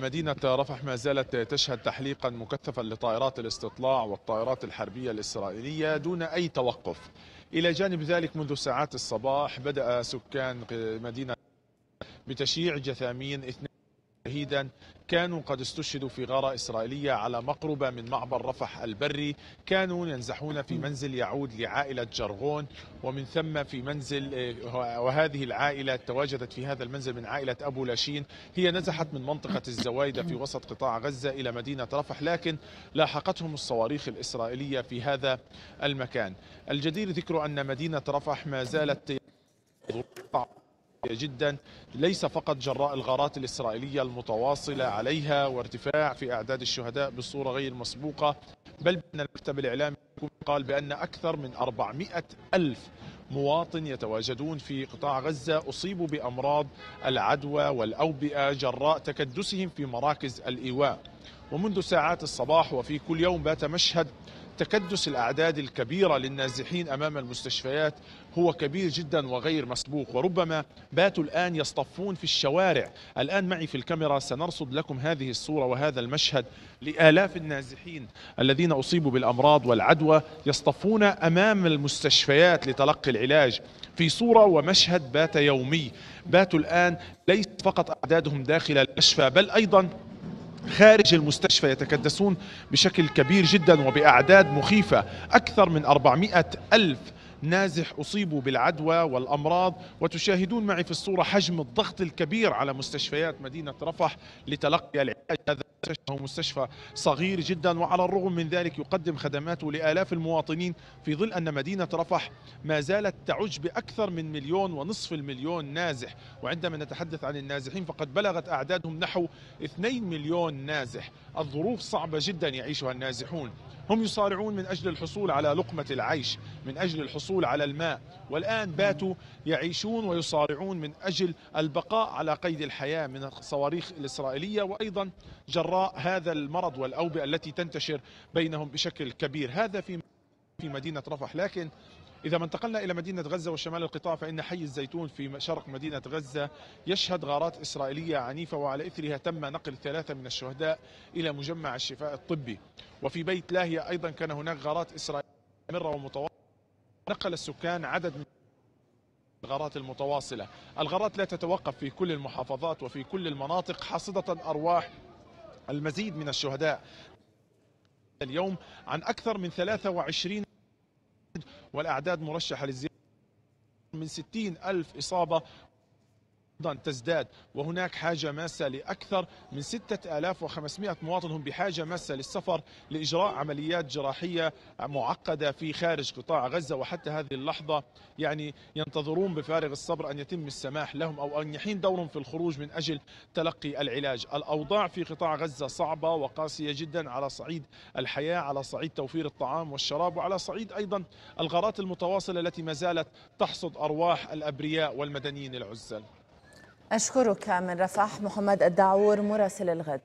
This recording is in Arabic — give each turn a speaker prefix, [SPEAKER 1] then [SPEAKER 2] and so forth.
[SPEAKER 1] مدينة رفح ما زالت تشهد تحليقا مكثفا لطائرات الاستطلاع والطائرات الحربية الإسرائيلية دون أي توقف إلى جانب ذلك منذ ساعات الصباح بدأ سكان مدينة بتشييع جثامين شهيدا كانوا قد استشهدوا في غارة إسرائيلية على مقربة من معبر رفح البري كانوا ينزحون في منزل يعود لعائلة جرغون ومن ثم في منزل آه، وهذه العائلة تواجدت في هذا المنزل من عائلة أبو لاشين هي نزحت من منطقة الزوايدة في وسط قطاع غزة إلى مدينة رفح لكن لاحقتهم الصواريخ الإسرائيلية في هذا المكان الجدير ذكر أن مدينة رفح ما زالت جدا ليس فقط جراء الغارات الإسرائيلية المتواصلة عليها وارتفاع في أعداد الشهداء بصورة غير مسبوقة بل بأن المكتب الإعلامي قال بأن أكثر من 400 ألف مواطن يتواجدون في قطاع غزة أصيبوا بأمراض العدوى والأوبئة جراء تكدسهم في مراكز الإيواء ومنذ ساعات الصباح وفي كل يوم بات مشهد تكدس الأعداد الكبيرة للنازحين أمام المستشفيات هو كبير جدا وغير مسبوق وربما باتوا الآن يصطفون في الشوارع الآن معي في الكاميرا سنرصد لكم هذه الصورة وهذا المشهد لآلاف النازحين الذين أصيبوا بالأمراض والعدوى يصطفون أمام المستشفيات لتلقي العلاج في صورة ومشهد بات يومي باتوا الآن ليس فقط أعدادهم داخل المشفى بل أيضا خارج المستشفى يتكدسون بشكل كبير جدا وبأعداد مخيفة أكثر من 400 ألف نازح أصيبوا بالعدوى والأمراض وتشاهدون معي في الصورة حجم الضغط الكبير على مستشفيات مدينة رفح لتلقي العلاج هذا المستشفى هو مستشفى صغير جدا وعلى الرغم من ذلك يقدم خدماته لآلاف المواطنين في ظل أن مدينة رفح ما زالت تعج بأكثر من مليون ونصف المليون نازح وعندما نتحدث عن النازحين فقد بلغت أعدادهم نحو 2 مليون نازح الظروف صعبة جدا يعيشها النازحون هم يصارعون من أجل الحصول على لقمة العيش من أجل الحصول على الماء والآن باتوا يعيشون ويصارعون من أجل البقاء على قيد الحياة من الصواريخ الإسرائيلية وأيضا جراء هذا المرض والأوبئة التي تنتشر بينهم بشكل كبير هذا في في مدينة رفح لكن إذا ما انتقلنا إلى مدينة غزة وشمال القطاع فإن حي الزيتون في شرق مدينة غزة يشهد غارات إسرائيلية عنيفة وعلى إثرها تم نقل ثلاثة من الشهداء إلى مجمع الشفاء الطبي وفي بيت لاهية أيضا كان هناك غارات إسرائيلية مستمرة ومتواصلة نقل السكان عدد من الغارات المتواصلة الغارات لا تتوقف في كل المحافظات وفي كل المناطق حاصدة أرواح المزيد من الشهداء اليوم عن أكثر من 23 والأعداد مرشحة للزيادة من 60 ألف إصابة أيضا تزداد وهناك حاجة ماسة لأكثر من 6500 مواطن هم بحاجة ماسة للسفر لإجراء عمليات جراحية معقدة في خارج قطاع غزة وحتى هذه اللحظة يعني ينتظرون بفارغ الصبر أن يتم السماح لهم أو أن يحين دورهم في الخروج من أجل تلقي العلاج الأوضاع في قطاع غزة صعبة وقاسية جدا على صعيد الحياة على صعيد توفير الطعام والشراب وعلى صعيد أيضا الغارات المتواصلة التي ما زالت تحصد أرواح الأبرياء والمدنيين العزل أشكرك من رفح محمد الدعور مراسل الغد